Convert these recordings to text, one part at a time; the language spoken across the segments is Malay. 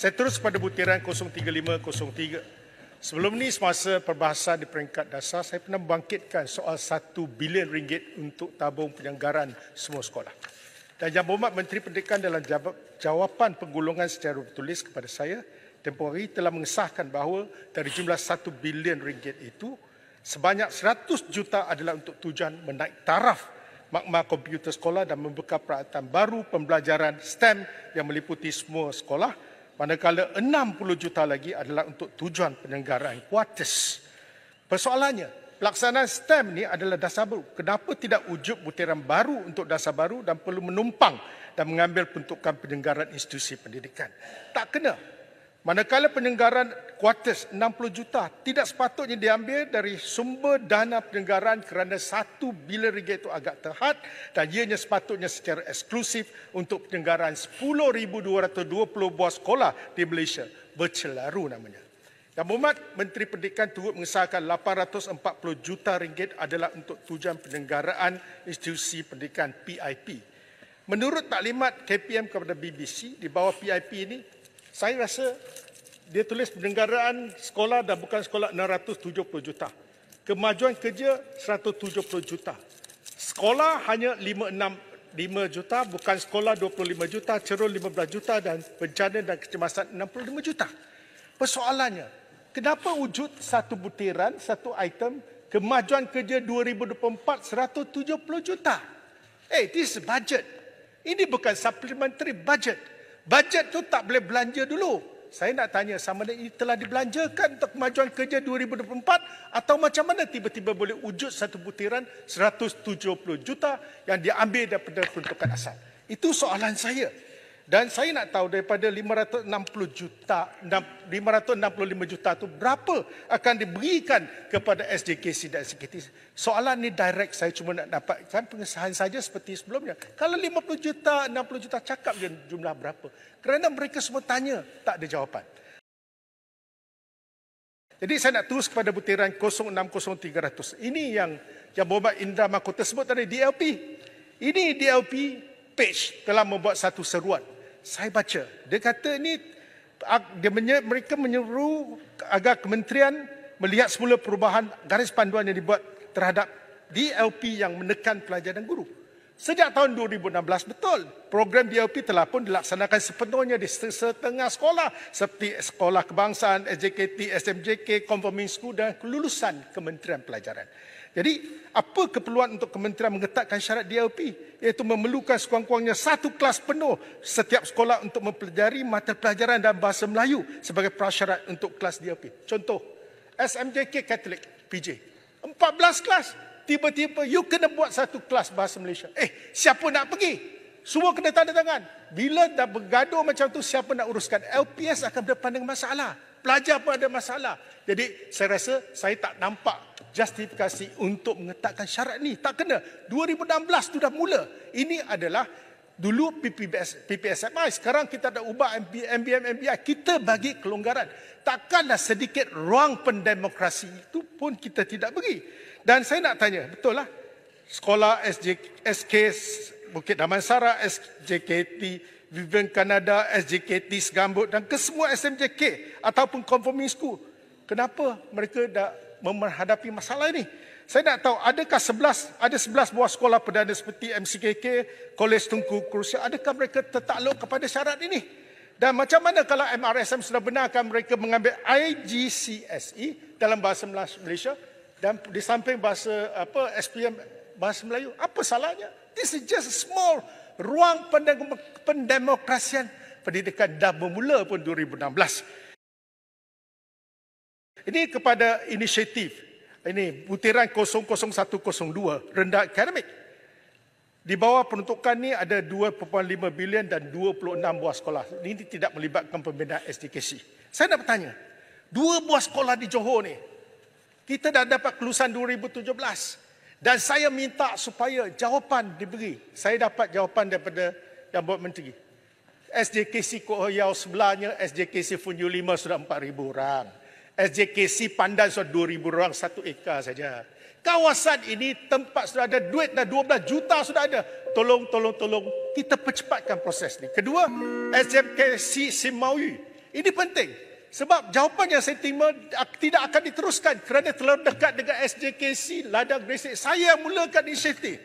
Saya terus pada butiran 03503. Sebelum ni semasa perbahasan di peringkat dasar, saya pernah bangkitkan soal 1 bilion ringgit untuk tabung penyanggaran semua sekolah. Dan yang berhormat Menteri Pendidikan dalam jawapan penggulungan secara tertulis kepada saya, tempoh hari telah mengesahkan bahawa dari jumlah 1 bilion ringgit itu, sebanyak 100 juta adalah untuk tujuan menaik taraf makma komputer sekolah dan membuka peralatan baru pembelajaran STEM yang meliputi semua sekolah – manakala 60 juta lagi adalah untuk tujuan penyenggaraan kuartus. Persoalannya, pelaksanaan STEM ini adalah dasar baru. Kenapa tidak wujud butiran baru untuk dasar baru dan perlu menumpang dan mengambil peruntukan penyenggaraan institusi pendidikan? Tak kena. Manakala penyenggaran kuartus 60 juta tidak sepatutnya diambil dari sumber dana penyenggaran kerana satu bilion ringgit itu agak terhad dan ianya sepatutnya secara eksklusif untuk penyenggaran 10,220 buah sekolah di Malaysia. Bercelaru namanya. Yang berhormat, Menteri Pendidikan turut mengesahkan 840 juta ringgit adalah untuk tujuan penyenggaraan institusi pendidikan PIP. Menurut taklimat KPM kepada BBC, di bawah PIP ini, saya rasa dia tulis penyelenggaraan sekolah dan bukan sekolah 670 juta. Kemajuan kerja 170 juta. Sekolah hanya 565 juta, bukan sekolah 25 juta, cerun 15 juta dan bencana dan kecemasan 65 juta. Persoalannya, kenapa wujud satu butiran, satu item, kemajuan kerja 2024 170 juta? Eh, hey, this budget. Ini bukan supplementary budget. Bajet tu tak boleh belanja dulu. Saya nak tanya sama ada ini telah dibelanjakan untuk kemajuan kerja 2024 atau macam mana tiba-tiba boleh wujud satu butiran 170 juta yang diambil daripada peruntukan asal. Itu soalan saya. Dan saya nak tahu daripada 560 juta, 565 juta tu berapa akan diberikan kepada SJKC dan SJKT. Soalan ni direct saya cuma nak dapatkan pengesahan saja seperti sebelumnya. Kalau 50 juta, 60 juta cakap je jumlah berapa. Kerana mereka semua tanya, tak ada jawapan. Jadi saya nak terus kepada butiran 060300. Ini yang yang Bapak Indra Mahkota sebut tadi, DLP. Ini DLP page telah membuat satu seruan saya baca. Dia kata ini dia menye, mereka menyeru agar kementerian melihat semula perubahan garis panduan yang dibuat terhadap DLP yang menekan pelajar dan guru. Sejak tahun 2016 betul program DLP telah pun dilaksanakan sepenuhnya di setengah sekolah seperti sekolah kebangsaan, SJKT, SMJK, Confirming School dan kelulusan Kementerian Pelajaran. Jadi apa keperluan untuk kementerian mengetatkan syarat DLP iaitu memerlukan sekurang-kurangnya satu kelas penuh setiap sekolah untuk mempelajari mata pelajaran dan bahasa Melayu sebagai prasyarat untuk kelas DLP. Contoh SMJK Catholic PJ 14 kelas tiba-tiba you kena buat satu kelas bahasa Malaysia. Eh, siapa nak pergi? Semua kena tanda tangan. Bila dah bergaduh macam tu, siapa nak uruskan? LPS akan berdepan dengan masalah. Pelajar pun ada masalah. Jadi, saya rasa saya tak nampak justifikasi untuk mengetatkan syarat ni. Tak kena. 2016 tu dah mula. Ini adalah dulu PPBS, PPSMI. Sekarang kita dah ubah MBM, MBI. Kita bagi kelonggaran. Takkanlah sedikit ruang pendemokrasi itu pun kita tidak beri. Dan saya nak tanya, betul lah. Sekolah SJ, SK Bukit Damansara, SJKT, Vivian Canada, SJKT Segambut dan kesemua SMJK ataupun Conforming School. Kenapa mereka dah menghadapi masalah ini? Saya nak tahu, adakah 11, ada 11 buah sekolah perdana seperti MCKK, Kolej Tunku Kursi adakah mereka tertakluk kepada syarat ini? Dan macam mana kalau MRSM sudah benarkan mereka mengambil IGCSE dalam bahasa Malaysia, dan di samping bahasa apa SPM bahasa Melayu apa salahnya this is just a small ruang pendemokrasian pendidikan dah bermula pun 2016 ini kepada inisiatif ini butiran 00102 rendah akademik di bawah peruntukan ni ada 2.5 bilion dan 26 buah sekolah. Ini tidak melibatkan pembinaan SDKC. Saya nak bertanya, dua buah sekolah di Johor ni kita dah dapat kelulusan 2017. Dan saya minta supaya jawapan diberi. Saya dapat jawapan daripada yang buat menteri. SJKC Kohoyau sebelahnya, SJKC Funyu 5 sudah 4,000 orang. SJKC Pandan sudah 2,000 orang, satu ekar saja. Kawasan ini tempat sudah ada, duit dah 12 juta sudah ada. Tolong, tolong, tolong. Kita percepatkan proses ini. Kedua, SJKC Simawi. Ini penting. Sebab jawapan yang saya terima tidak akan diteruskan kerana terlalu dekat dengan SJKC Ladang Gresik. Saya yang mulakan inisiatif.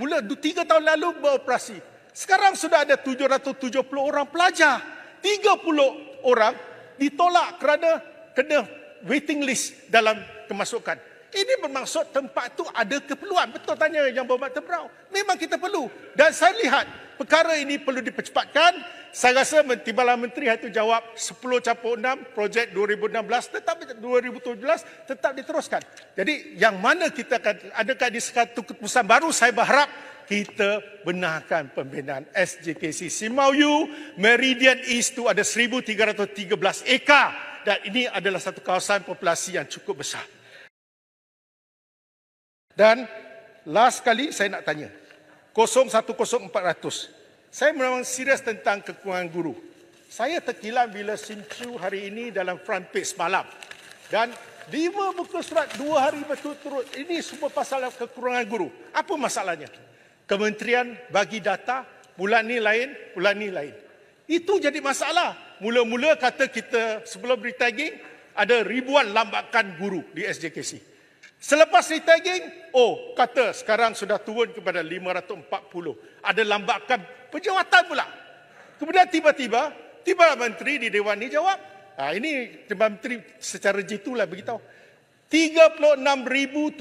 Mula 3 tahun lalu beroperasi. Sekarang sudah ada 770 orang pelajar. 30 orang ditolak kerana kena waiting list dalam kemasukan. Ini bermaksud tempat tu ada keperluan. Betul tanya yang berbuat terperau. Memang kita perlu. Dan saya lihat perkara ini perlu dipercepatkan. Saya rasa Timbalan Menteri itu jawab 10 campur 6 projek 2016 tetap 2017 tetap diteruskan. Jadi yang mana kita akan adakah di satu keputusan baru saya berharap kita benarkan pembinaan SJKC Simauyu Meridian East itu ada 1,313 ekar dan ini adalah satu kawasan populasi yang cukup besar. Dan last sekali saya nak tanya. 010400. Saya memang serius tentang kekurangan guru. Saya terkilan bila Sin Chiu hari ini dalam front page semalam. Dan lima buku surat dua hari berturut-turut. Ini semua pasal kekurangan guru. Apa masalahnya? Kementerian bagi data bulan ni lain, bulan ni lain. Itu jadi masalah. Mula-mula kata kita sebelum beri ada ribuan lambakan guru di SJKC. Selepas retagging, oh kata sekarang sudah turun kepada 540. Ada lambakan penjawatan pula. Kemudian tiba-tiba, tiba menteri di Dewan ini jawab, ah ini menteri secara jitu lah beritahu, 36,718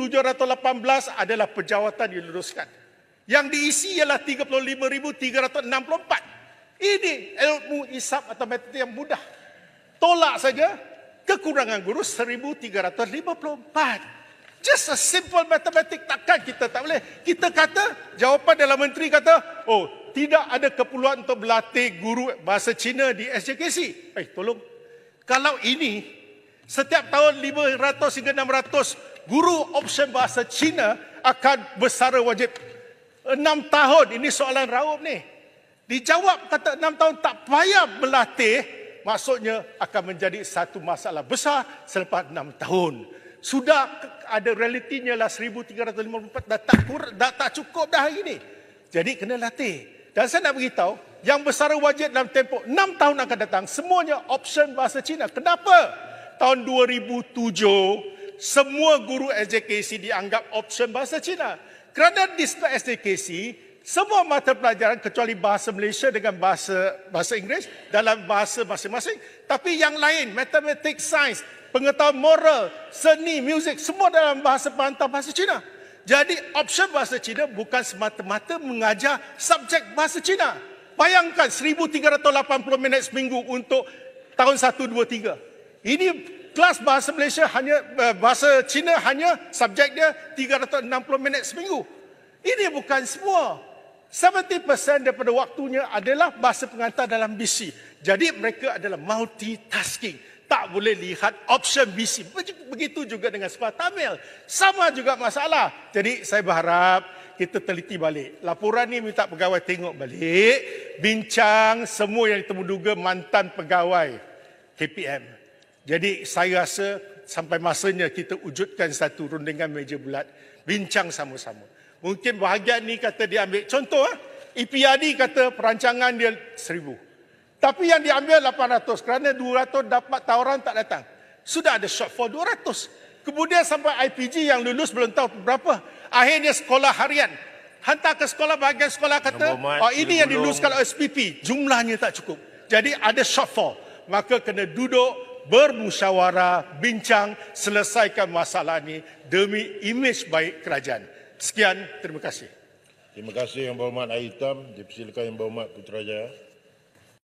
adalah penjawatan yang diluruskan. Yang diisi ialah 35,364. Ini ilmu isap atau metode yang mudah. Tolak saja kekurangan guru 1,354. Just a simple mathematic takkan kita tak boleh. Kita kata, jawapan dalam menteri kata, oh tidak ada keperluan untuk berlatih guru bahasa Cina di SJKC. Eh tolong. Kalau ini, setiap tahun 500 hingga 600 guru option bahasa Cina akan bersara wajib. 6 tahun, ini soalan raup ni. Dijawab kata 6 tahun tak payah berlatih, maksudnya akan menjadi satu masalah besar selepas 6 tahun sudah ada realitinya lah 1354 dah tak kur, dah tak cukup dah hari ni. Jadi kena latih. Dan saya nak beritahu yang besar wajib dalam tempoh 6 tahun akan datang semuanya option bahasa Cina. Kenapa? Tahun 2007 semua guru SJKC dianggap option bahasa Cina. Kerana di SJKC semua mata pelajaran kecuali bahasa Malaysia dengan bahasa bahasa Inggeris dalam bahasa masing-masing. Tapi yang lain, matematik, sains, pengetahuan moral, seni, muzik, semua dalam bahasa perantau bahasa Cina. Jadi option bahasa Cina bukan semata-mata mengajar subjek bahasa Cina. Bayangkan 1380 minit seminggu untuk tahun 123. Ini kelas bahasa Malaysia hanya eh, bahasa Cina hanya subjek dia 360 minit seminggu. Ini bukan semua. 70% daripada waktunya adalah bahasa pengantar dalam BC. Jadi mereka adalah multitasking tak boleh lihat option BC. Begitu juga dengan sekolah Tamil. Sama juga masalah. Jadi saya berharap kita teliti balik. Laporan ni minta pegawai tengok balik. Bincang semua yang temuduga mantan pegawai KPM. Jadi saya rasa sampai masanya kita wujudkan satu rundingan meja bulat. Bincang sama-sama. Mungkin bahagian ni kata dia ambil contoh. EPRD ah. kata perancangan dia seribu. Tapi yang diambil 800 kerana 200 dapat tawaran tak datang. Sudah ada shortfall 200. Kemudian sampai IPG yang lulus belum tahu berapa. Akhirnya sekolah harian. Hantar ke sekolah bahagian sekolah kata, oh, ini yang diluluskan oleh SPP. Jumlahnya tak cukup. Jadi ada shortfall. Maka kena duduk, bermusyawarah, bincang, selesaikan masalah ini demi imej baik kerajaan. Sekian, terima kasih. Terima kasih Yang Berhormat Ayitam. Dipersilakan Yang Berhormat Putrajaya.